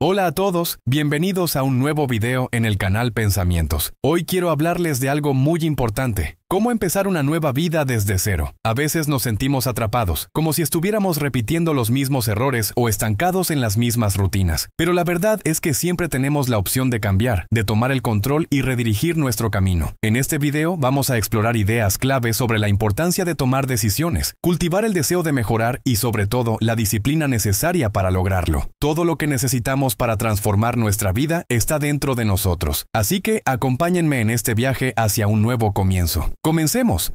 Hola a todos, bienvenidos a un nuevo video en el canal Pensamientos. Hoy quiero hablarles de algo muy importante, ¿Cómo empezar una nueva vida desde cero? A veces nos sentimos atrapados, como si estuviéramos repitiendo los mismos errores o estancados en las mismas rutinas. Pero la verdad es que siempre tenemos la opción de cambiar, de tomar el control y redirigir nuestro camino. En este video vamos a explorar ideas clave sobre la importancia de tomar decisiones, cultivar el deseo de mejorar y sobre todo la disciplina necesaria para lograrlo. Todo lo que necesitamos para transformar nuestra vida está dentro de nosotros. Así que acompáñenme en este viaje hacia un nuevo comienzo. Comencemos.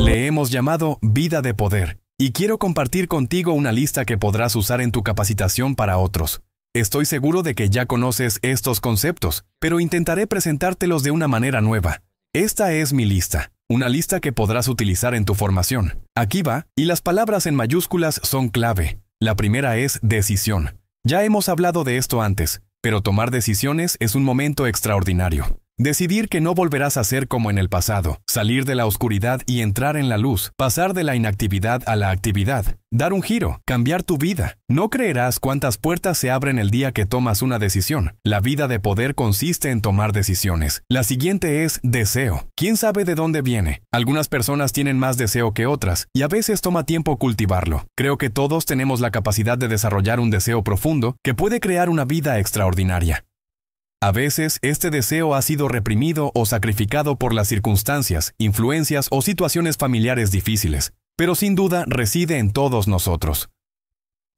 Le hemos llamado vida de poder y quiero compartir contigo una lista que podrás usar en tu capacitación para otros. Estoy seguro de que ya conoces estos conceptos, pero intentaré presentártelos de una manera nueva. Esta es mi lista, una lista que podrás utilizar en tu formación. Aquí va, y las palabras en mayúsculas son clave. La primera es decisión. Ya hemos hablado de esto antes, pero tomar decisiones es un momento extraordinario. Decidir que no volverás a ser como en el pasado, salir de la oscuridad y entrar en la luz, pasar de la inactividad a la actividad, dar un giro, cambiar tu vida. No creerás cuántas puertas se abren el día que tomas una decisión. La vida de poder consiste en tomar decisiones. La siguiente es deseo. ¿Quién sabe de dónde viene? Algunas personas tienen más deseo que otras, y a veces toma tiempo cultivarlo. Creo que todos tenemos la capacidad de desarrollar un deseo profundo que puede crear una vida extraordinaria. A veces este deseo ha sido reprimido o sacrificado por las circunstancias, influencias o situaciones familiares difíciles, pero sin duda reside en todos nosotros.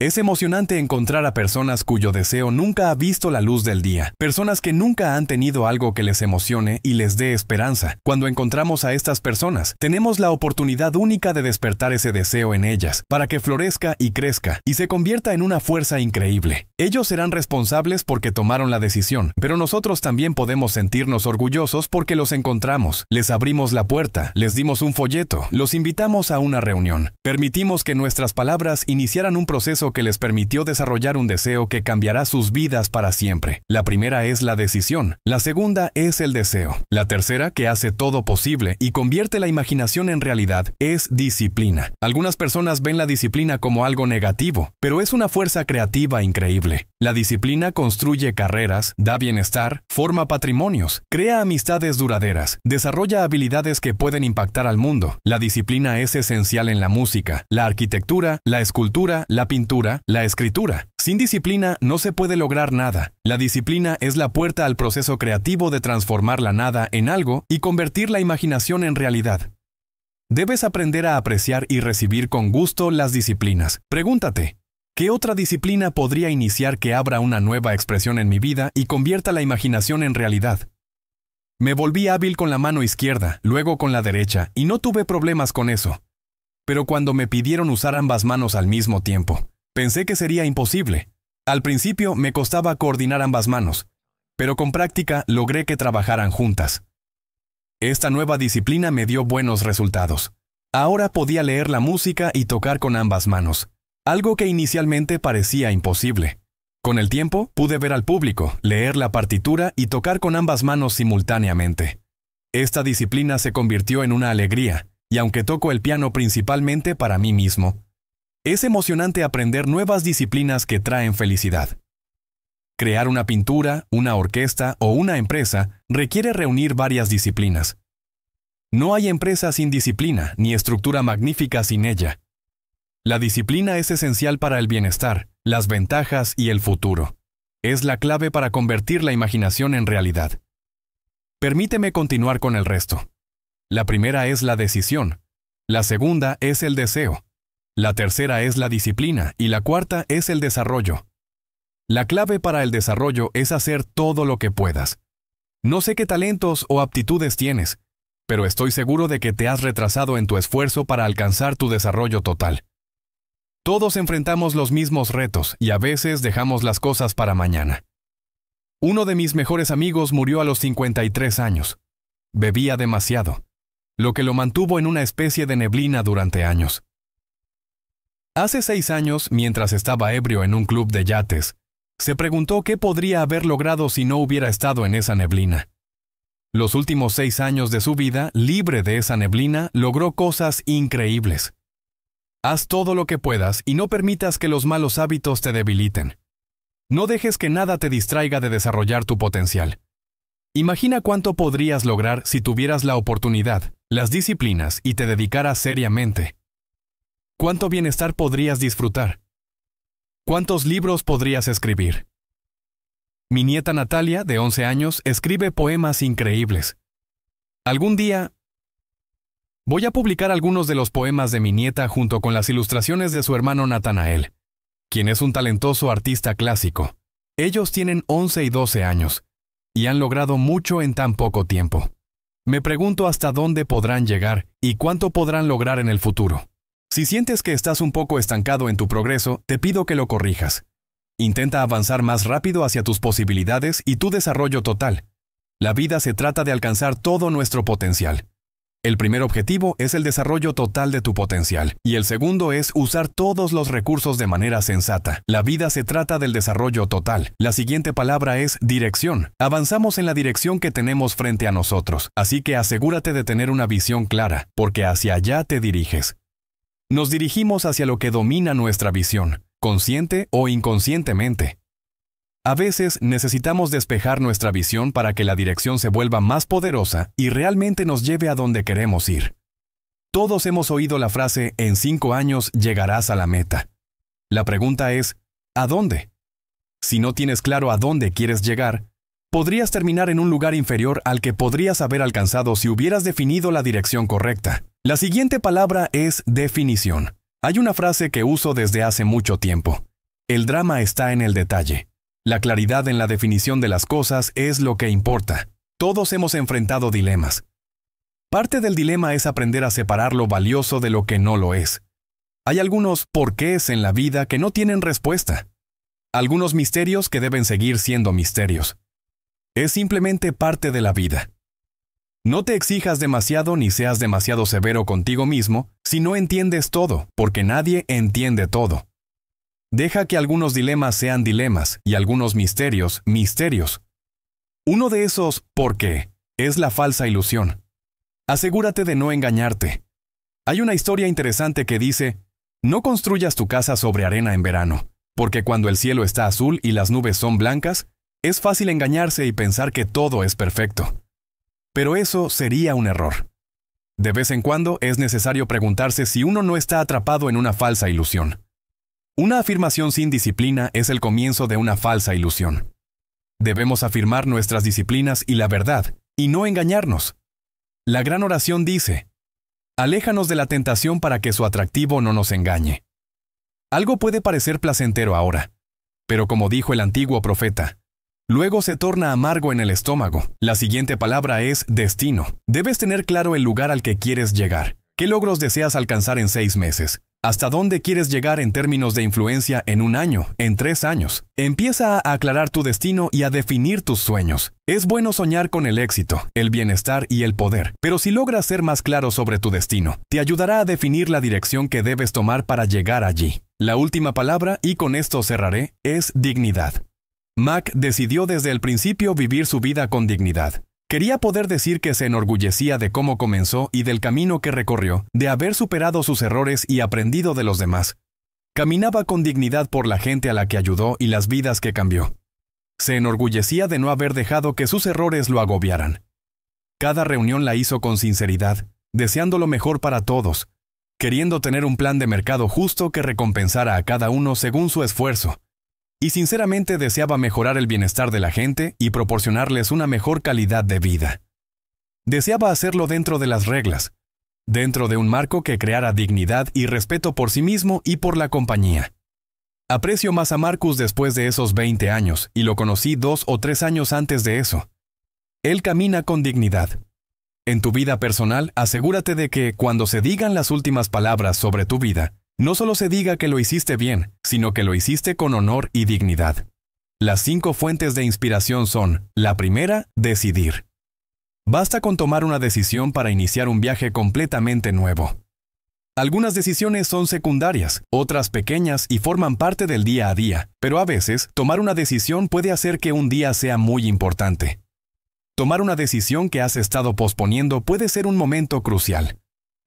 Es emocionante encontrar a personas cuyo deseo nunca ha visto la luz del día, personas que nunca han tenido algo que les emocione y les dé esperanza. Cuando encontramos a estas personas, tenemos la oportunidad única de despertar ese deseo en ellas, para que florezca y crezca, y se convierta en una fuerza increíble. Ellos serán responsables porque tomaron la decisión, pero nosotros también podemos sentirnos orgullosos porque los encontramos, les abrimos la puerta, les dimos un folleto, los invitamos a una reunión, permitimos que nuestras palabras iniciaran un proceso que les permitió desarrollar un deseo que cambiará sus vidas para siempre. La primera es la decisión, la segunda es el deseo, la tercera, que hace todo posible y convierte la imaginación en realidad, es disciplina. Algunas personas ven la disciplina como algo negativo, pero es una fuerza creativa increíble. La disciplina construye carreras, da bienestar, forma patrimonios, crea amistades duraderas, desarrolla habilidades que pueden impactar al mundo. La disciplina es esencial en la música, la arquitectura, la escultura, la pintura, la escritura. Sin disciplina no se puede lograr nada. La disciplina es la puerta al proceso creativo de transformar la nada en algo y convertir la imaginación en realidad. Debes aprender a apreciar y recibir con gusto las disciplinas. Pregúntate, ¿Qué otra disciplina podría iniciar que abra una nueva expresión en mi vida y convierta la imaginación en realidad? Me volví hábil con la mano izquierda, luego con la derecha, y no tuve problemas con eso. Pero cuando me pidieron usar ambas manos al mismo tiempo, Pensé que sería imposible. Al principio me costaba coordinar ambas manos, pero con práctica logré que trabajaran juntas. Esta nueva disciplina me dio buenos resultados. Ahora podía leer la música y tocar con ambas manos, algo que inicialmente parecía imposible. Con el tiempo pude ver al público, leer la partitura y tocar con ambas manos simultáneamente. Esta disciplina se convirtió en una alegría, y aunque toco el piano principalmente para mí mismo, es emocionante aprender nuevas disciplinas que traen felicidad. Crear una pintura, una orquesta o una empresa requiere reunir varias disciplinas. No hay empresa sin disciplina ni estructura magnífica sin ella. La disciplina es esencial para el bienestar, las ventajas y el futuro. Es la clave para convertir la imaginación en realidad. Permíteme continuar con el resto. La primera es la decisión. La segunda es el deseo. La tercera es la disciplina y la cuarta es el desarrollo. La clave para el desarrollo es hacer todo lo que puedas. No sé qué talentos o aptitudes tienes, pero estoy seguro de que te has retrasado en tu esfuerzo para alcanzar tu desarrollo total. Todos enfrentamos los mismos retos y a veces dejamos las cosas para mañana. Uno de mis mejores amigos murió a los 53 años. Bebía demasiado, lo que lo mantuvo en una especie de neblina durante años. Hace seis años, mientras estaba ebrio en un club de yates, se preguntó qué podría haber logrado si no hubiera estado en esa neblina. Los últimos seis años de su vida, libre de esa neblina, logró cosas increíbles. Haz todo lo que puedas y no permitas que los malos hábitos te debiliten. No dejes que nada te distraiga de desarrollar tu potencial. Imagina cuánto podrías lograr si tuvieras la oportunidad, las disciplinas y te dedicaras seriamente. ¿Cuánto bienestar podrías disfrutar? ¿Cuántos libros podrías escribir? Mi nieta Natalia, de 11 años, escribe poemas increíbles. Algún día... Voy a publicar algunos de los poemas de mi nieta junto con las ilustraciones de su hermano Natanael, quien es un talentoso artista clásico. Ellos tienen 11 y 12 años, y han logrado mucho en tan poco tiempo. Me pregunto hasta dónde podrán llegar y cuánto podrán lograr en el futuro. Si sientes que estás un poco estancado en tu progreso, te pido que lo corrijas. Intenta avanzar más rápido hacia tus posibilidades y tu desarrollo total. La vida se trata de alcanzar todo nuestro potencial. El primer objetivo es el desarrollo total de tu potencial y el segundo es usar todos los recursos de manera sensata. La vida se trata del desarrollo total. La siguiente palabra es dirección. Avanzamos en la dirección que tenemos frente a nosotros, así que asegúrate de tener una visión clara, porque hacia allá te diriges nos dirigimos hacia lo que domina nuestra visión, consciente o inconscientemente. A veces necesitamos despejar nuestra visión para que la dirección se vuelva más poderosa y realmente nos lleve a donde queremos ir. Todos hemos oído la frase, en cinco años llegarás a la meta. La pregunta es, ¿a dónde? Si no tienes claro a dónde quieres llegar, podrías terminar en un lugar inferior al que podrías haber alcanzado si hubieras definido la dirección correcta. La siguiente palabra es definición. Hay una frase que uso desde hace mucho tiempo. El drama está en el detalle. La claridad en la definición de las cosas es lo que importa. Todos hemos enfrentado dilemas. Parte del dilema es aprender a separar lo valioso de lo que no lo es. Hay algunos porqués en la vida que no tienen respuesta. Algunos misterios que deben seguir siendo misterios. Es simplemente parte de la vida. No te exijas demasiado ni seas demasiado severo contigo mismo si no entiendes todo, porque nadie entiende todo. Deja que algunos dilemas sean dilemas y algunos misterios misterios. Uno de esos ¿por qué? es la falsa ilusión. Asegúrate de no engañarte. Hay una historia interesante que dice, no construyas tu casa sobre arena en verano, porque cuando el cielo está azul y las nubes son blancas, es fácil engañarse y pensar que todo es perfecto. Pero eso sería un error. De vez en cuando es necesario preguntarse si uno no está atrapado en una falsa ilusión. Una afirmación sin disciplina es el comienzo de una falsa ilusión. Debemos afirmar nuestras disciplinas y la verdad, y no engañarnos. La gran oración dice, Aléjanos de la tentación para que su atractivo no nos engañe. Algo puede parecer placentero ahora, pero como dijo el antiguo profeta, Luego se torna amargo en el estómago. La siguiente palabra es destino. Debes tener claro el lugar al que quieres llegar. ¿Qué logros deseas alcanzar en seis meses? ¿Hasta dónde quieres llegar en términos de influencia en un año, en tres años? Empieza a aclarar tu destino y a definir tus sueños. Es bueno soñar con el éxito, el bienestar y el poder, pero si logras ser más claro sobre tu destino, te ayudará a definir la dirección que debes tomar para llegar allí. La última palabra, y con esto cerraré, es dignidad. Mac decidió desde el principio vivir su vida con dignidad. Quería poder decir que se enorgullecía de cómo comenzó y del camino que recorrió, de haber superado sus errores y aprendido de los demás. Caminaba con dignidad por la gente a la que ayudó y las vidas que cambió. Se enorgullecía de no haber dejado que sus errores lo agobiaran. Cada reunión la hizo con sinceridad, deseando lo mejor para todos, queriendo tener un plan de mercado justo que recompensara a cada uno según su esfuerzo y sinceramente deseaba mejorar el bienestar de la gente y proporcionarles una mejor calidad de vida. Deseaba hacerlo dentro de las reglas, dentro de un marco que creara dignidad y respeto por sí mismo y por la compañía. Aprecio más a Marcus después de esos 20 años y lo conocí dos o tres años antes de eso. Él camina con dignidad. En tu vida personal, asegúrate de que, cuando se digan las últimas palabras sobre tu vida, no solo se diga que lo hiciste bien, sino que lo hiciste con honor y dignidad. Las cinco fuentes de inspiración son, la primera, decidir. Basta con tomar una decisión para iniciar un viaje completamente nuevo. Algunas decisiones son secundarias, otras pequeñas y forman parte del día a día, pero a veces tomar una decisión puede hacer que un día sea muy importante. Tomar una decisión que has estado posponiendo puede ser un momento crucial.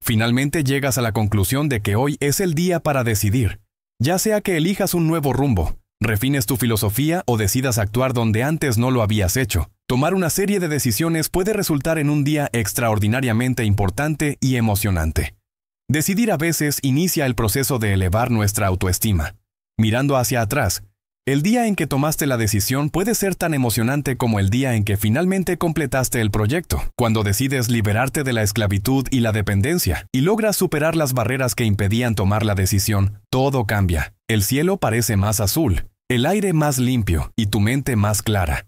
Finalmente llegas a la conclusión de que hoy es el día para decidir, ya sea que elijas un nuevo rumbo, refines tu filosofía o decidas actuar donde antes no lo habías hecho. Tomar una serie de decisiones puede resultar en un día extraordinariamente importante y emocionante. Decidir a veces inicia el proceso de elevar nuestra autoestima. Mirando hacia atrás, el día en que tomaste la decisión puede ser tan emocionante como el día en que finalmente completaste el proyecto, cuando decides liberarte de la esclavitud y la dependencia y logras superar las barreras que impedían tomar la decisión, todo cambia. El cielo parece más azul, el aire más limpio y tu mente más clara.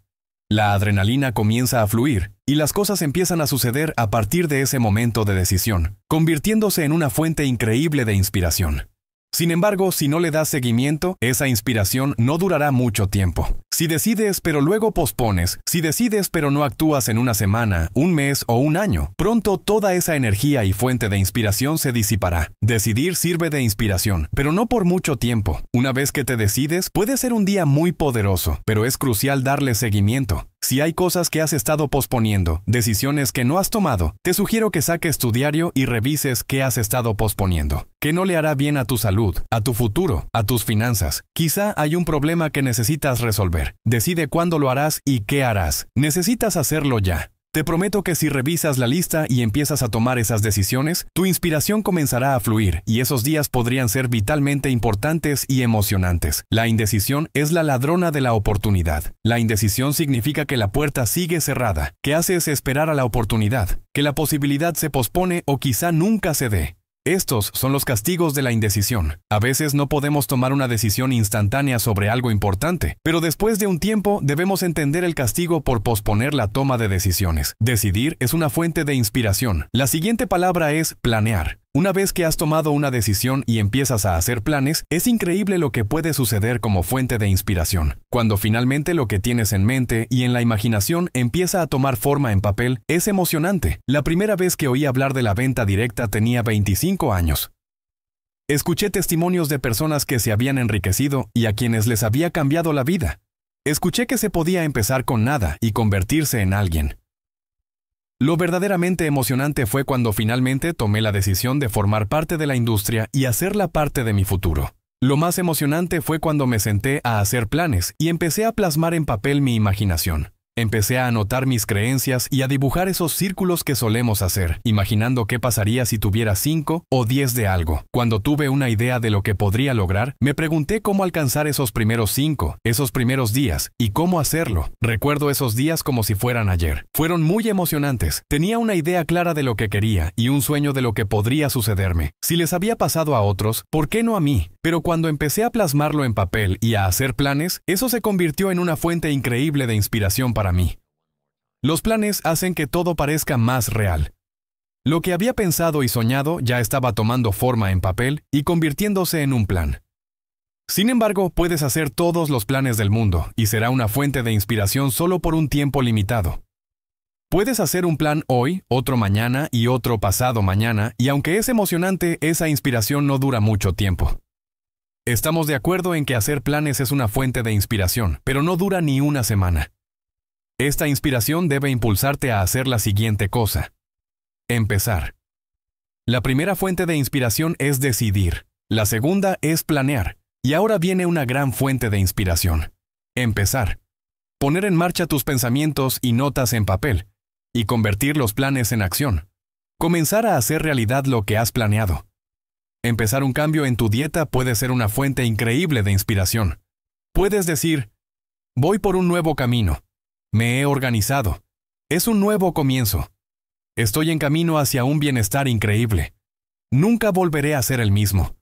La adrenalina comienza a fluir y las cosas empiezan a suceder a partir de ese momento de decisión, convirtiéndose en una fuente increíble de inspiración. Sin embargo, si no le das seguimiento, esa inspiración no durará mucho tiempo. Si decides pero luego pospones, si decides pero no actúas en una semana, un mes o un año, pronto toda esa energía y fuente de inspiración se disipará. Decidir sirve de inspiración, pero no por mucho tiempo. Una vez que te decides, puede ser un día muy poderoso, pero es crucial darle seguimiento. Si hay cosas que has estado posponiendo, decisiones que no has tomado, te sugiero que saques tu diario y revises qué has estado posponiendo, que no le hará bien a tu salud, a tu futuro, a tus finanzas. Quizá hay un problema que necesitas resolver. Decide cuándo lo harás y qué harás. Necesitas hacerlo ya. Te prometo que si revisas la lista y empiezas a tomar esas decisiones, tu inspiración comenzará a fluir y esos días podrían ser vitalmente importantes y emocionantes. La indecisión es la ladrona de la oportunidad. La indecisión significa que la puerta sigue cerrada, que haces esperar a la oportunidad, que la posibilidad se pospone o quizá nunca se dé. Estos son los castigos de la indecisión. A veces no podemos tomar una decisión instantánea sobre algo importante, pero después de un tiempo debemos entender el castigo por posponer la toma de decisiones. Decidir es una fuente de inspiración. La siguiente palabra es planear. Una vez que has tomado una decisión y empiezas a hacer planes, es increíble lo que puede suceder como fuente de inspiración. Cuando finalmente lo que tienes en mente y en la imaginación empieza a tomar forma en papel, es emocionante. La primera vez que oí hablar de la venta directa tenía 25 años. Escuché testimonios de personas que se habían enriquecido y a quienes les había cambiado la vida. Escuché que se podía empezar con nada y convertirse en alguien. Lo verdaderamente emocionante fue cuando finalmente tomé la decisión de formar parte de la industria y hacerla parte de mi futuro. Lo más emocionante fue cuando me senté a hacer planes y empecé a plasmar en papel mi imaginación. Empecé a anotar mis creencias y a dibujar esos círculos que solemos hacer, imaginando qué pasaría si tuviera 5 o 10 de algo. Cuando tuve una idea de lo que podría lograr, me pregunté cómo alcanzar esos primeros 5, esos primeros días, y cómo hacerlo. Recuerdo esos días como si fueran ayer. Fueron muy emocionantes. Tenía una idea clara de lo que quería y un sueño de lo que podría sucederme. Si les había pasado a otros, ¿por qué no a mí? Pero cuando empecé a plasmarlo en papel y a hacer planes, eso se convirtió en una fuente increíble de inspiración para mí. Los planes hacen que todo parezca más real. Lo que había pensado y soñado ya estaba tomando forma en papel y convirtiéndose en un plan. Sin embargo, puedes hacer todos los planes del mundo y será una fuente de inspiración solo por un tiempo limitado. Puedes hacer un plan hoy, otro mañana y otro pasado mañana, y aunque es emocionante, esa inspiración no dura mucho tiempo. Estamos de acuerdo en que hacer planes es una fuente de inspiración, pero no dura ni una semana. Esta inspiración debe impulsarte a hacer la siguiente cosa. Empezar. La primera fuente de inspiración es decidir, la segunda es planear, y ahora viene una gran fuente de inspiración. Empezar. Poner en marcha tus pensamientos y notas en papel, y convertir los planes en acción. Comenzar a hacer realidad lo que has planeado. Empezar un cambio en tu dieta puede ser una fuente increíble de inspiración. Puedes decir, voy por un nuevo camino me he organizado. Es un nuevo comienzo. Estoy en camino hacia un bienestar increíble. Nunca volveré a ser el mismo.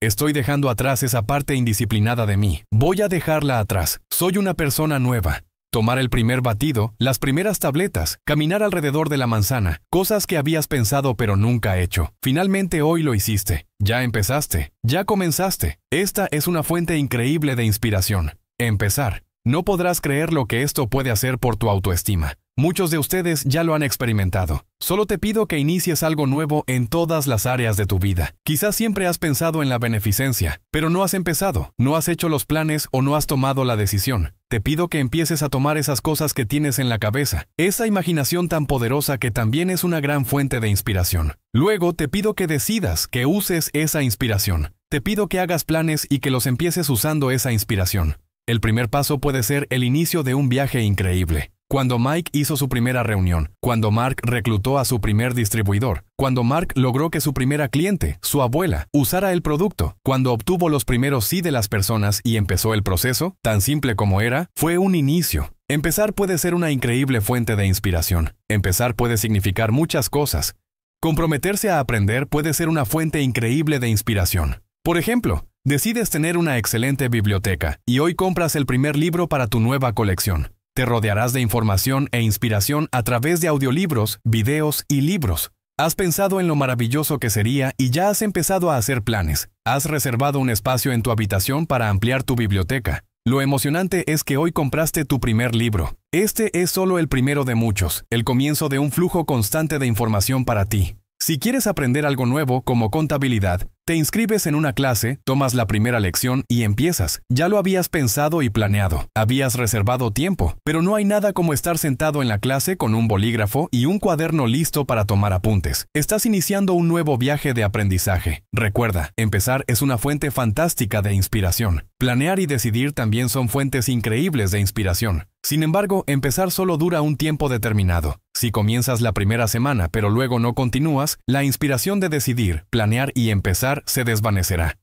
Estoy dejando atrás esa parte indisciplinada de mí. Voy a dejarla atrás. Soy una persona nueva. Tomar el primer batido, las primeras tabletas, caminar alrededor de la manzana, cosas que habías pensado pero nunca hecho. Finalmente hoy lo hiciste. Ya empezaste. Ya comenzaste. Esta es una fuente increíble de inspiración. Empezar. No podrás creer lo que esto puede hacer por tu autoestima. Muchos de ustedes ya lo han experimentado. Solo te pido que inicies algo nuevo en todas las áreas de tu vida. Quizás siempre has pensado en la beneficencia, pero no has empezado, no has hecho los planes o no has tomado la decisión. Te pido que empieces a tomar esas cosas que tienes en la cabeza, esa imaginación tan poderosa que también es una gran fuente de inspiración. Luego te pido que decidas que uses esa inspiración. Te pido que hagas planes y que los empieces usando esa inspiración. El primer paso puede ser el inicio de un viaje increíble. Cuando Mike hizo su primera reunión, cuando Mark reclutó a su primer distribuidor, cuando Mark logró que su primera cliente, su abuela, usara el producto, cuando obtuvo los primeros sí de las personas y empezó el proceso, tan simple como era, fue un inicio. Empezar puede ser una increíble fuente de inspiración. Empezar puede significar muchas cosas. Comprometerse a aprender puede ser una fuente increíble de inspiración. Por ejemplo, Decides tener una excelente biblioteca y hoy compras el primer libro para tu nueva colección. Te rodearás de información e inspiración a través de audiolibros, videos y libros. Has pensado en lo maravilloso que sería y ya has empezado a hacer planes. Has reservado un espacio en tu habitación para ampliar tu biblioteca. Lo emocionante es que hoy compraste tu primer libro. Este es solo el primero de muchos, el comienzo de un flujo constante de información para ti. Si quieres aprender algo nuevo como contabilidad, te inscribes en una clase, tomas la primera lección y empiezas. Ya lo habías pensado y planeado. Habías reservado tiempo, pero no hay nada como estar sentado en la clase con un bolígrafo y un cuaderno listo para tomar apuntes. Estás iniciando un nuevo viaje de aprendizaje. Recuerda, empezar es una fuente fantástica de inspiración. Planear y decidir también son fuentes increíbles de inspiración. Sin embargo, empezar solo dura un tiempo determinado. Si comienzas la primera semana pero luego no continúas, la inspiración de decidir, planear y empezar se desvanecerá.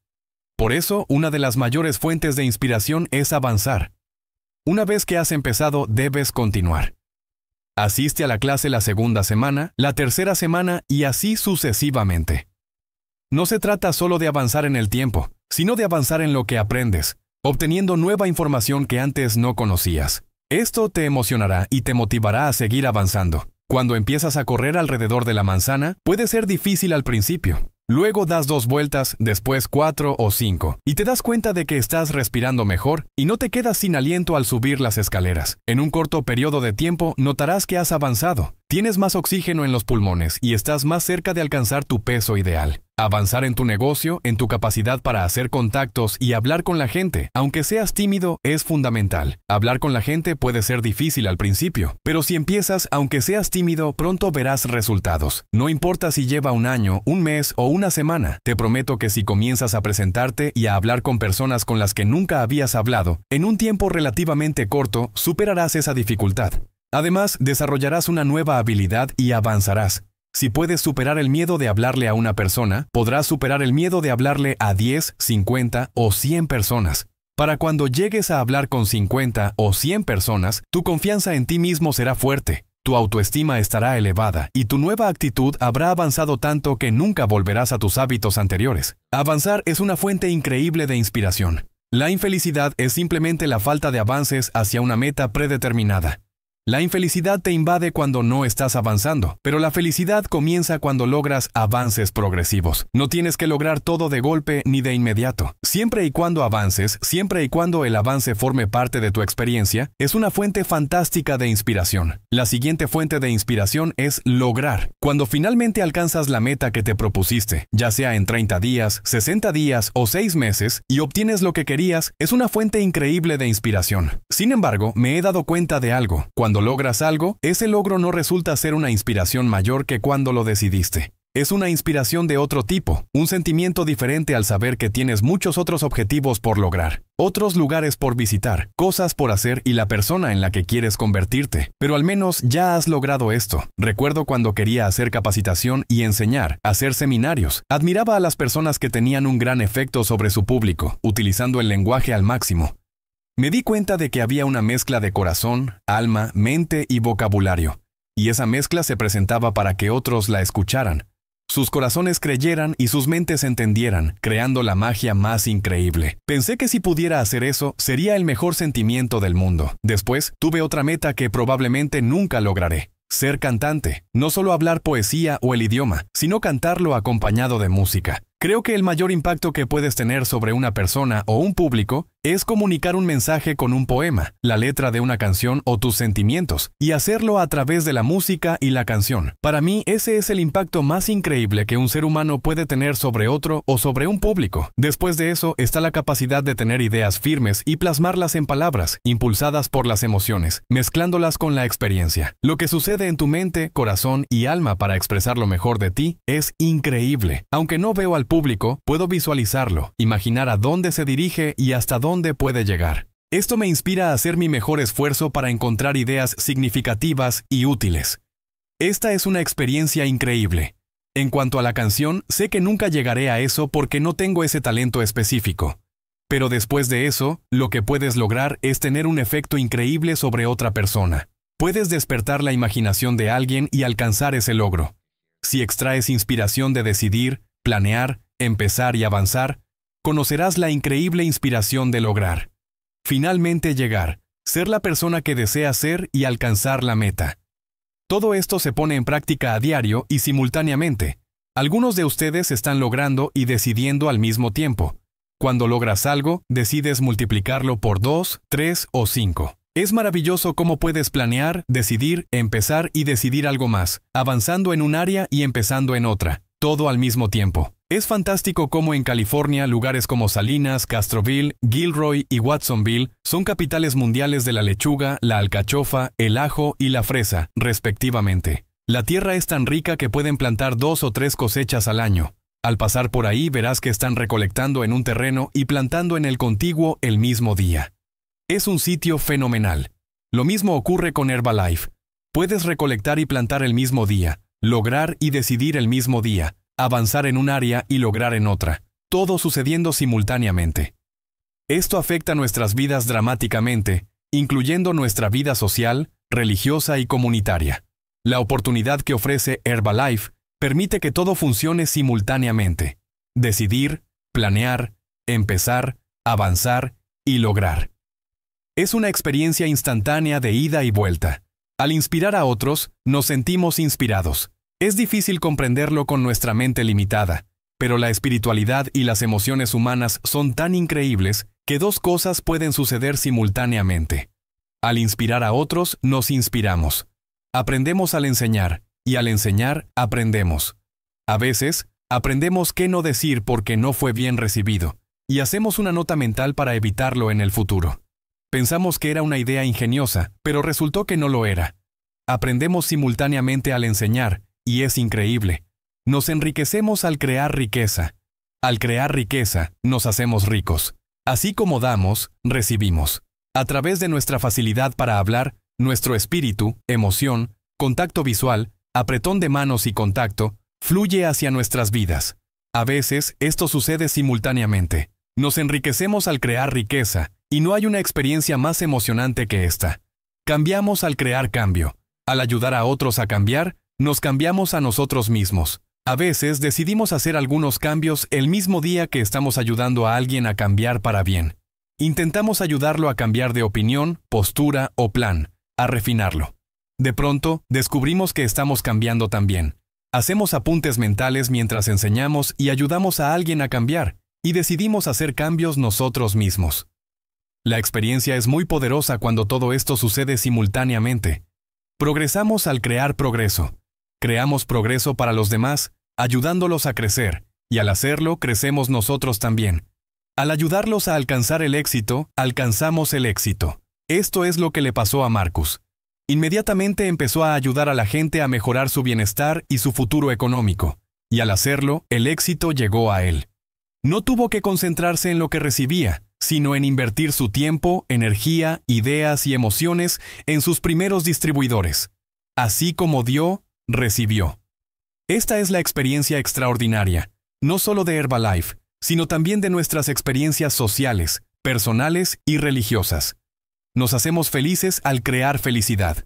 Por eso, una de las mayores fuentes de inspiración es avanzar. Una vez que has empezado, debes continuar. Asiste a la clase la segunda semana, la tercera semana y así sucesivamente. No se trata solo de avanzar en el tiempo, sino de avanzar en lo que aprendes, obteniendo nueva información que antes no conocías. Esto te emocionará y te motivará a seguir avanzando. Cuando empiezas a correr alrededor de la manzana, puede ser difícil al principio, Luego das dos vueltas, después cuatro o cinco, y te das cuenta de que estás respirando mejor y no te quedas sin aliento al subir las escaleras. En un corto periodo de tiempo notarás que has avanzado, tienes más oxígeno en los pulmones y estás más cerca de alcanzar tu peso ideal avanzar en tu negocio, en tu capacidad para hacer contactos y hablar con la gente. Aunque seas tímido, es fundamental. Hablar con la gente puede ser difícil al principio, pero si empiezas, aunque seas tímido, pronto verás resultados. No importa si lleva un año, un mes o una semana, te prometo que si comienzas a presentarte y a hablar con personas con las que nunca habías hablado, en un tiempo relativamente corto, superarás esa dificultad. Además, desarrollarás una nueva habilidad y avanzarás. Si puedes superar el miedo de hablarle a una persona, podrás superar el miedo de hablarle a 10, 50 o 100 personas. Para cuando llegues a hablar con 50 o 100 personas, tu confianza en ti mismo será fuerte, tu autoestima estará elevada y tu nueva actitud habrá avanzado tanto que nunca volverás a tus hábitos anteriores. Avanzar es una fuente increíble de inspiración. La infelicidad es simplemente la falta de avances hacia una meta predeterminada. La infelicidad te invade cuando no estás avanzando, pero la felicidad comienza cuando logras avances progresivos. No tienes que lograr todo de golpe ni de inmediato. Siempre y cuando avances, siempre y cuando el avance forme parte de tu experiencia, es una fuente fantástica de inspiración. La siguiente fuente de inspiración es lograr. Cuando finalmente alcanzas la meta que te propusiste, ya sea en 30 días, 60 días o 6 meses, y obtienes lo que querías, es una fuente increíble de inspiración. Sin embargo, me he dado cuenta de algo. Cuando cuando logras algo, ese logro no resulta ser una inspiración mayor que cuando lo decidiste. Es una inspiración de otro tipo, un sentimiento diferente al saber que tienes muchos otros objetivos por lograr, otros lugares por visitar, cosas por hacer y la persona en la que quieres convertirte. Pero al menos ya has logrado esto. Recuerdo cuando quería hacer capacitación y enseñar, hacer seminarios. Admiraba a las personas que tenían un gran efecto sobre su público, utilizando el lenguaje al máximo, me di cuenta de que había una mezcla de corazón, alma, mente y vocabulario, y esa mezcla se presentaba para que otros la escucharan, sus corazones creyeran y sus mentes entendieran, creando la magia más increíble. Pensé que si pudiera hacer eso, sería el mejor sentimiento del mundo. Después, tuve otra meta que probablemente nunca lograré. Ser cantante, no solo hablar poesía o el idioma, sino cantarlo acompañado de música. Creo que el mayor impacto que puedes tener sobre una persona o un público es comunicar un mensaje con un poema, la letra de una canción o tus sentimientos, y hacerlo a través de la música y la canción. Para mí ese es el impacto más increíble que un ser humano puede tener sobre otro o sobre un público. Después de eso está la capacidad de tener ideas firmes y plasmarlas en palabras, impulsadas por las emociones, mezclándolas con la experiencia. Lo que sucede en tu mente, corazón y alma para expresar lo mejor de ti es increíble. Aunque no veo al público, puedo visualizarlo, imaginar a dónde se dirige y hasta dónde dónde puede llegar. Esto me inspira a hacer mi mejor esfuerzo para encontrar ideas significativas y útiles. Esta es una experiencia increíble. En cuanto a la canción, sé que nunca llegaré a eso porque no tengo ese talento específico. Pero después de eso, lo que puedes lograr es tener un efecto increíble sobre otra persona. Puedes despertar la imaginación de alguien y alcanzar ese logro. Si extraes inspiración de decidir, planear, empezar y avanzar, conocerás la increíble inspiración de lograr. Finalmente llegar, ser la persona que deseas ser y alcanzar la meta. Todo esto se pone en práctica a diario y simultáneamente. Algunos de ustedes están logrando y decidiendo al mismo tiempo. Cuando logras algo, decides multiplicarlo por 2, 3 o 5. Es maravilloso cómo puedes planear, decidir, empezar y decidir algo más, avanzando en un área y empezando en otra, todo al mismo tiempo. Es fantástico cómo en California lugares como Salinas, Castroville, Gilroy y Watsonville son capitales mundiales de la lechuga, la alcachofa, el ajo y la fresa, respectivamente. La tierra es tan rica que pueden plantar dos o tres cosechas al año. Al pasar por ahí verás que están recolectando en un terreno y plantando en el contiguo el mismo día. Es un sitio fenomenal. Lo mismo ocurre con Herbalife. Puedes recolectar y plantar el mismo día, lograr y decidir el mismo día, avanzar en un área y lograr en otra, todo sucediendo simultáneamente. Esto afecta nuestras vidas dramáticamente, incluyendo nuestra vida social, religiosa y comunitaria. La oportunidad que ofrece Herbalife permite que todo funcione simultáneamente. Decidir, planear, empezar, avanzar y lograr. Es una experiencia instantánea de ida y vuelta. Al inspirar a otros, nos sentimos inspirados, es difícil comprenderlo con nuestra mente limitada, pero la espiritualidad y las emociones humanas son tan increíbles que dos cosas pueden suceder simultáneamente. Al inspirar a otros, nos inspiramos. Aprendemos al enseñar, y al enseñar, aprendemos. A veces, aprendemos qué no decir porque no fue bien recibido, y hacemos una nota mental para evitarlo en el futuro. Pensamos que era una idea ingeniosa, pero resultó que no lo era. Aprendemos simultáneamente al enseñar, y es increíble. Nos enriquecemos al crear riqueza. Al crear riqueza, nos hacemos ricos. Así como damos, recibimos. A través de nuestra facilidad para hablar, nuestro espíritu, emoción, contacto visual, apretón de manos y contacto, fluye hacia nuestras vidas. A veces esto sucede simultáneamente. Nos enriquecemos al crear riqueza, y no hay una experiencia más emocionante que esta. Cambiamos al crear cambio. Al ayudar a otros a cambiar, nos cambiamos a nosotros mismos. A veces decidimos hacer algunos cambios el mismo día que estamos ayudando a alguien a cambiar para bien. Intentamos ayudarlo a cambiar de opinión, postura o plan, a refinarlo. De pronto, descubrimos que estamos cambiando también. Hacemos apuntes mentales mientras enseñamos y ayudamos a alguien a cambiar, y decidimos hacer cambios nosotros mismos. La experiencia es muy poderosa cuando todo esto sucede simultáneamente. Progresamos al crear progreso. Creamos progreso para los demás, ayudándolos a crecer, y al hacerlo crecemos nosotros también. Al ayudarlos a alcanzar el éxito, alcanzamos el éxito. Esto es lo que le pasó a Marcus. Inmediatamente empezó a ayudar a la gente a mejorar su bienestar y su futuro económico, y al hacerlo, el éxito llegó a él. No tuvo que concentrarse en lo que recibía, sino en invertir su tiempo, energía, ideas y emociones en sus primeros distribuidores. Así como dio, recibió. Esta es la experiencia extraordinaria, no solo de Herbalife, sino también de nuestras experiencias sociales, personales y religiosas. Nos hacemos felices al crear felicidad.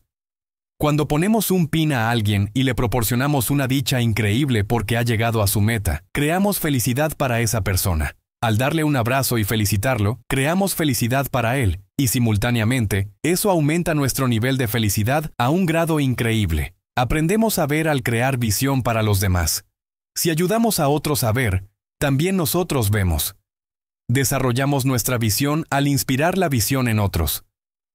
Cuando ponemos un pin a alguien y le proporcionamos una dicha increíble porque ha llegado a su meta, creamos felicidad para esa persona. Al darle un abrazo y felicitarlo, creamos felicidad para él, y simultáneamente, eso aumenta nuestro nivel de felicidad a un grado increíble. Aprendemos a ver al crear visión para los demás. Si ayudamos a otros a ver, también nosotros vemos. Desarrollamos nuestra visión al inspirar la visión en otros.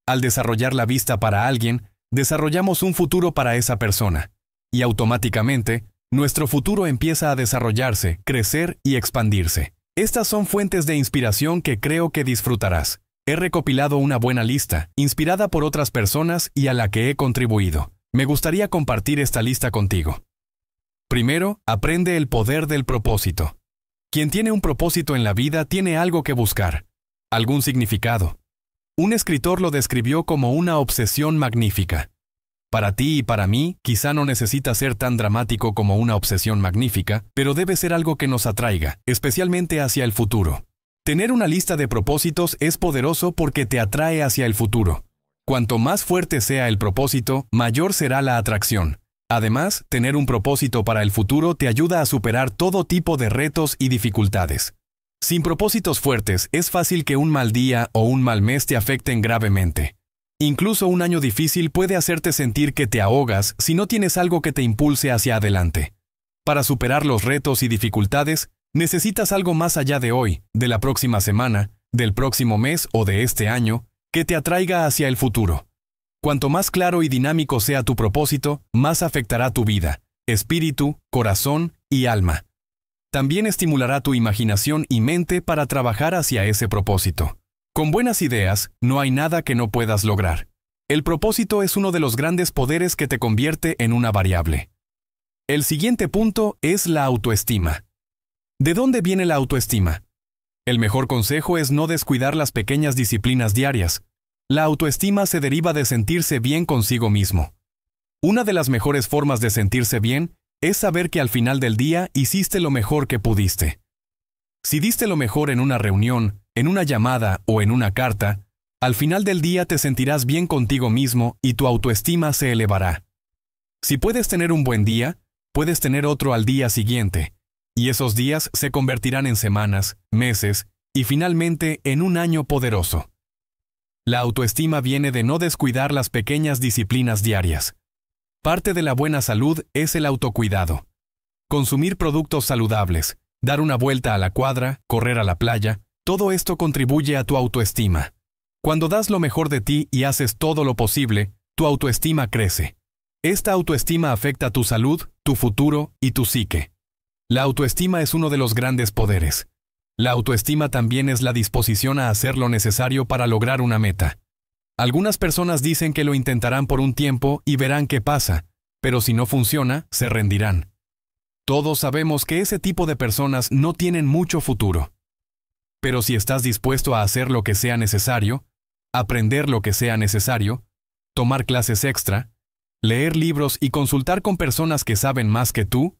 Al desarrollar la vista para alguien, desarrollamos un futuro para esa persona. Y automáticamente, nuestro futuro empieza a desarrollarse, crecer y expandirse. Estas son fuentes de inspiración que creo que disfrutarás. He recopilado una buena lista, inspirada por otras personas y a la que he contribuido. Me gustaría compartir esta lista contigo. Primero, aprende el poder del propósito. Quien tiene un propósito en la vida tiene algo que buscar, algún significado. Un escritor lo describió como una obsesión magnífica. Para ti y para mí, quizá no necesita ser tan dramático como una obsesión magnífica, pero debe ser algo que nos atraiga, especialmente hacia el futuro. Tener una lista de propósitos es poderoso porque te atrae hacia el futuro. Cuanto más fuerte sea el propósito, mayor será la atracción. Además, tener un propósito para el futuro te ayuda a superar todo tipo de retos y dificultades. Sin propósitos fuertes, es fácil que un mal día o un mal mes te afecten gravemente. Incluso un año difícil puede hacerte sentir que te ahogas si no tienes algo que te impulse hacia adelante. Para superar los retos y dificultades, necesitas algo más allá de hoy, de la próxima semana, del próximo mes o de este año, que te atraiga hacia el futuro. Cuanto más claro y dinámico sea tu propósito, más afectará tu vida, espíritu, corazón y alma. También estimulará tu imaginación y mente para trabajar hacia ese propósito. Con buenas ideas, no hay nada que no puedas lograr. El propósito es uno de los grandes poderes que te convierte en una variable. El siguiente punto es la autoestima. ¿De dónde viene la autoestima? El mejor consejo es no descuidar las pequeñas disciplinas diarias. La autoestima se deriva de sentirse bien consigo mismo. Una de las mejores formas de sentirse bien es saber que al final del día hiciste lo mejor que pudiste. Si diste lo mejor en una reunión, en una llamada o en una carta, al final del día te sentirás bien contigo mismo y tu autoestima se elevará. Si puedes tener un buen día, puedes tener otro al día siguiente, y esos días se convertirán en semanas, meses y finalmente en un año poderoso. La autoestima viene de no descuidar las pequeñas disciplinas diarias. Parte de la buena salud es el autocuidado. Consumir productos saludables, dar una vuelta a la cuadra, correr a la playa, todo esto contribuye a tu autoestima. Cuando das lo mejor de ti y haces todo lo posible, tu autoestima crece. Esta autoestima afecta tu salud, tu futuro y tu psique. La autoestima es uno de los grandes poderes. La autoestima también es la disposición a hacer lo necesario para lograr una meta. Algunas personas dicen que lo intentarán por un tiempo y verán qué pasa, pero si no funciona, se rendirán. Todos sabemos que ese tipo de personas no tienen mucho futuro. Pero si estás dispuesto a hacer lo que sea necesario, aprender lo que sea necesario, tomar clases extra, leer libros y consultar con personas que saben más que tú,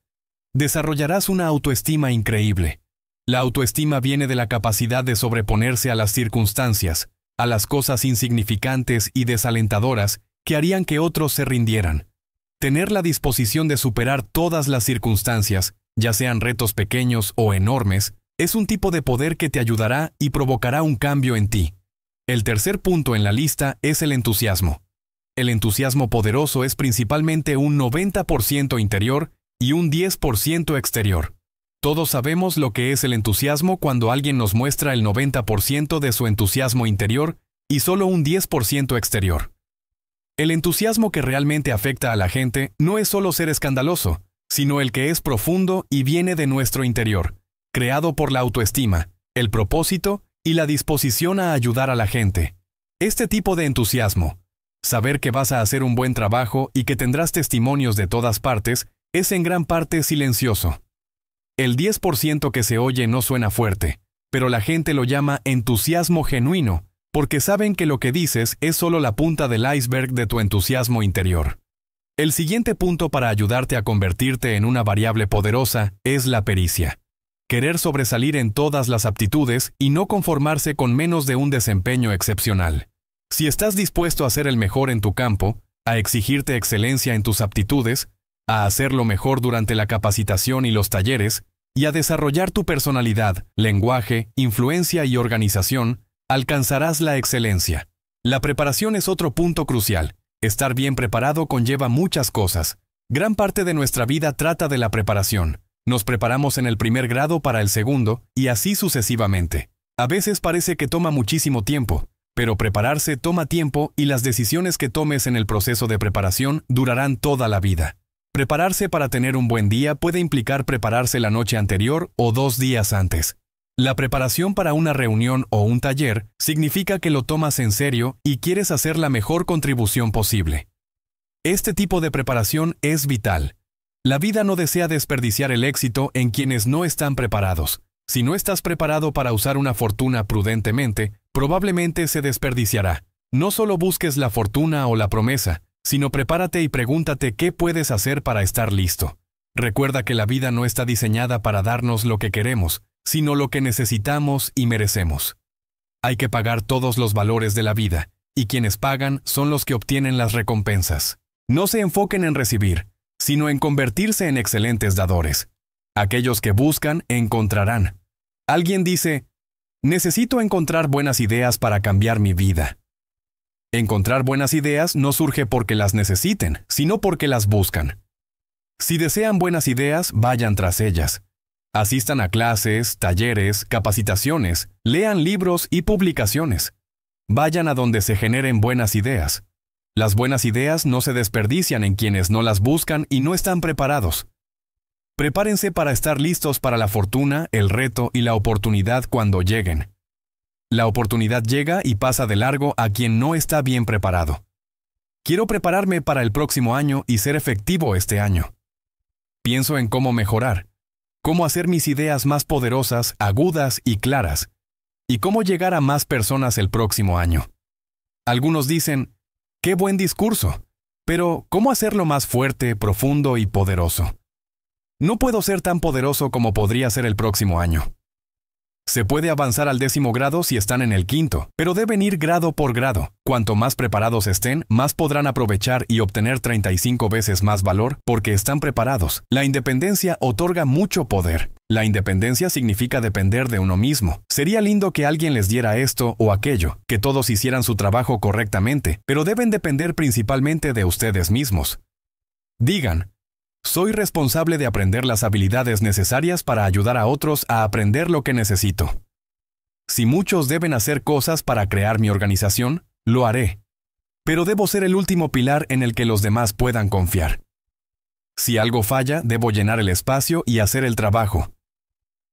desarrollarás una autoestima increíble. La autoestima viene de la capacidad de sobreponerse a las circunstancias, a las cosas insignificantes y desalentadoras que harían que otros se rindieran. Tener la disposición de superar todas las circunstancias, ya sean retos pequeños o enormes, es un tipo de poder que te ayudará y provocará un cambio en ti. El tercer punto en la lista es el entusiasmo. El entusiasmo poderoso es principalmente un 90% interior y un 10% exterior. Todos sabemos lo que es el entusiasmo cuando alguien nos muestra el 90% de su entusiasmo interior y solo un 10% exterior. El entusiasmo que realmente afecta a la gente no es solo ser escandaloso, sino el que es profundo y viene de nuestro interior, creado por la autoestima, el propósito y la disposición a ayudar a la gente. Este tipo de entusiasmo, saber que vas a hacer un buen trabajo y que tendrás testimonios de todas partes, es en gran parte silencioso. El 10% que se oye no suena fuerte, pero la gente lo llama entusiasmo genuino, porque saben que lo que dices es solo la punta del iceberg de tu entusiasmo interior. El siguiente punto para ayudarte a convertirte en una variable poderosa es la pericia. Querer sobresalir en todas las aptitudes y no conformarse con menos de un desempeño excepcional. Si estás dispuesto a ser el mejor en tu campo, a exigirte excelencia en tus aptitudes, a hacerlo mejor durante la capacitación y los talleres, y a desarrollar tu personalidad, lenguaje, influencia y organización, alcanzarás la excelencia. La preparación es otro punto crucial. Estar bien preparado conlleva muchas cosas. Gran parte de nuestra vida trata de la preparación. Nos preparamos en el primer grado para el segundo, y así sucesivamente. A veces parece que toma muchísimo tiempo, pero prepararse toma tiempo y las decisiones que tomes en el proceso de preparación durarán toda la vida. Prepararse para tener un buen día puede implicar prepararse la noche anterior o dos días antes. La preparación para una reunión o un taller significa que lo tomas en serio y quieres hacer la mejor contribución posible. Este tipo de preparación es vital. La vida no desea desperdiciar el éxito en quienes no están preparados. Si no estás preparado para usar una fortuna prudentemente, probablemente se desperdiciará. No solo busques la fortuna o la promesa, sino prepárate y pregúntate qué puedes hacer para estar listo. Recuerda que la vida no está diseñada para darnos lo que queremos, sino lo que necesitamos y merecemos. Hay que pagar todos los valores de la vida, y quienes pagan son los que obtienen las recompensas. No se enfoquen en recibir, sino en convertirse en excelentes dadores. Aquellos que buscan encontrarán. Alguien dice, necesito encontrar buenas ideas para cambiar mi vida. Encontrar buenas ideas no surge porque las necesiten, sino porque las buscan. Si desean buenas ideas, vayan tras ellas. Asistan a clases, talleres, capacitaciones, lean libros y publicaciones. Vayan a donde se generen buenas ideas. Las buenas ideas no se desperdician en quienes no las buscan y no están preparados. Prepárense para estar listos para la fortuna, el reto y la oportunidad cuando lleguen. La oportunidad llega y pasa de largo a quien no está bien preparado. Quiero prepararme para el próximo año y ser efectivo este año. Pienso en cómo mejorar, cómo hacer mis ideas más poderosas, agudas y claras, y cómo llegar a más personas el próximo año. Algunos dicen, qué buen discurso, pero ¿cómo hacerlo más fuerte, profundo y poderoso? No puedo ser tan poderoso como podría ser el próximo año. Se puede avanzar al décimo grado si están en el quinto, pero deben ir grado por grado. Cuanto más preparados estén, más podrán aprovechar y obtener 35 veces más valor porque están preparados. La independencia otorga mucho poder. La independencia significa depender de uno mismo. Sería lindo que alguien les diera esto o aquello, que todos hicieran su trabajo correctamente, pero deben depender principalmente de ustedes mismos. Digan, soy responsable de aprender las habilidades necesarias para ayudar a otros a aprender lo que necesito. Si muchos deben hacer cosas para crear mi organización, lo haré. Pero debo ser el último pilar en el que los demás puedan confiar. Si algo falla, debo llenar el espacio y hacer el trabajo.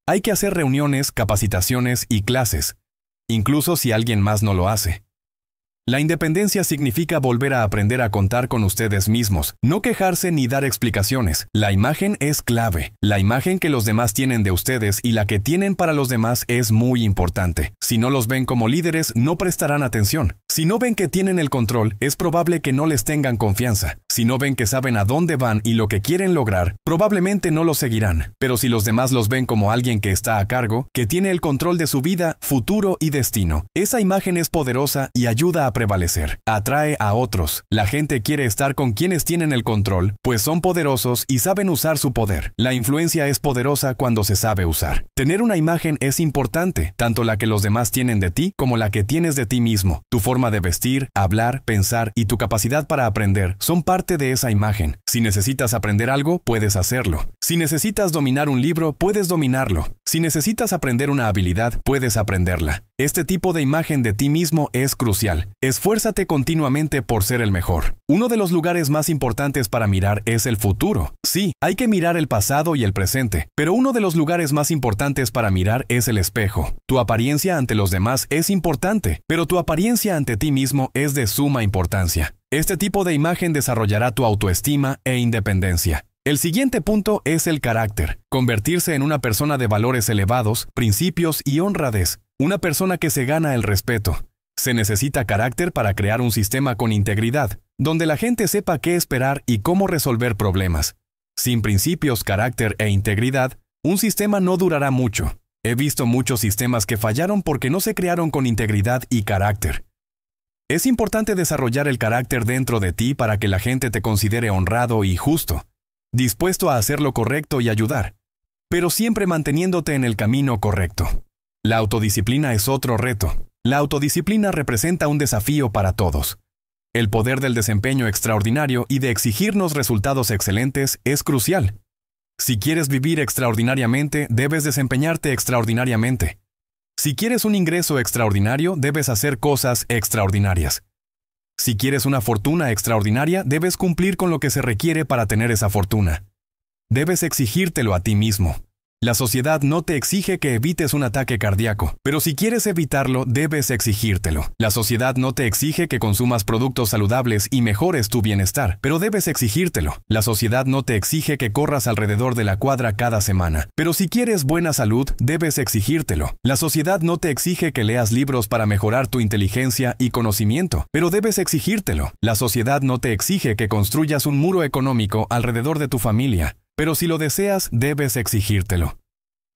Hay que hacer reuniones, capacitaciones y clases, incluso si alguien más no lo hace. La independencia significa volver a aprender a contar con ustedes mismos, no quejarse ni dar explicaciones. La imagen es clave. La imagen que los demás tienen de ustedes y la que tienen para los demás es muy importante. Si no los ven como líderes, no prestarán atención. Si no ven que tienen el control, es probable que no les tengan confianza. Si no ven que saben a dónde van y lo que quieren lograr, probablemente no los seguirán. Pero si los demás los ven como alguien que está a cargo, que tiene el control de su vida, futuro y destino, esa imagen es poderosa y ayuda a prevalecer. Atrae a otros. La gente quiere estar con quienes tienen el control, pues son poderosos y saben usar su poder. La influencia es poderosa cuando se sabe usar. Tener una imagen es importante, tanto la que los demás tienen de ti como la que tienes de ti mismo. Tu forma de vestir, hablar, pensar y tu capacidad para aprender son parte de esa imagen. Si necesitas aprender algo, puedes hacerlo. Si necesitas dominar un libro, puedes dominarlo. Si necesitas aprender una habilidad, puedes aprenderla. Este tipo de imagen de ti mismo es crucial. Esfuérzate continuamente por ser el mejor. Uno de los lugares más importantes para mirar es el futuro. Sí, hay que mirar el pasado y el presente, pero uno de los lugares más importantes para mirar es el espejo. Tu apariencia ante los demás es importante, pero tu apariencia ante ti mismo es de suma importancia. Este tipo de imagen desarrollará tu autoestima e independencia. El siguiente punto es el carácter, convertirse en una persona de valores elevados, principios y honradez. Una persona que se gana el respeto. Se necesita carácter para crear un sistema con integridad, donde la gente sepa qué esperar y cómo resolver problemas. Sin principios, carácter e integridad, un sistema no durará mucho. He visto muchos sistemas que fallaron porque no se crearon con integridad y carácter. Es importante desarrollar el carácter dentro de ti para que la gente te considere honrado y justo, dispuesto a hacer lo correcto y ayudar, pero siempre manteniéndote en el camino correcto. La autodisciplina es otro reto. La autodisciplina representa un desafío para todos. El poder del desempeño extraordinario y de exigirnos resultados excelentes es crucial. Si quieres vivir extraordinariamente, debes desempeñarte extraordinariamente. Si quieres un ingreso extraordinario, debes hacer cosas extraordinarias. Si quieres una fortuna extraordinaria, debes cumplir con lo que se requiere para tener esa fortuna. Debes exigírtelo a ti mismo. La sociedad no te exige que evites un ataque cardíaco, pero si quieres evitarlo, debes exigírtelo. La sociedad no te exige que consumas productos saludables y mejores tu bienestar, pero debes exigírtelo. La sociedad no te exige que corras alrededor de la cuadra cada semana, pero si quieres buena salud, debes exigírtelo. La sociedad no te exige que leas libros para mejorar tu inteligencia y conocimiento, pero debes exigírtelo. La sociedad no te exige que construyas un muro económico alrededor de tu familia, pero si lo deseas debes exigírtelo.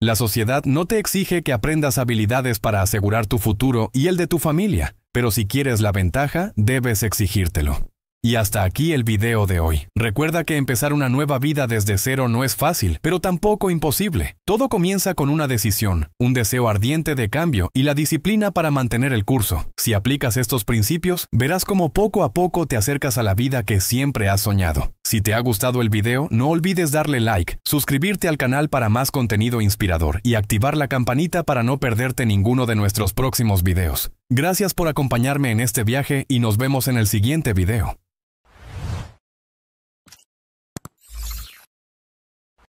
La sociedad no te exige que aprendas habilidades para asegurar tu futuro y el de tu familia, pero si quieres la ventaja, debes exigírtelo. Y hasta aquí el video de hoy. Recuerda que empezar una nueva vida desde cero no es fácil, pero tampoco imposible. Todo comienza con una decisión, un deseo ardiente de cambio y la disciplina para mantener el curso. Si aplicas estos principios, verás cómo poco a poco te acercas a la vida que siempre has soñado. Si te ha gustado el video, no olvides darle like, suscribirte al canal para más contenido inspirador y activar la campanita para no perderte ninguno de nuestros próximos videos. Gracias por acompañarme en este viaje y nos vemos en el siguiente video.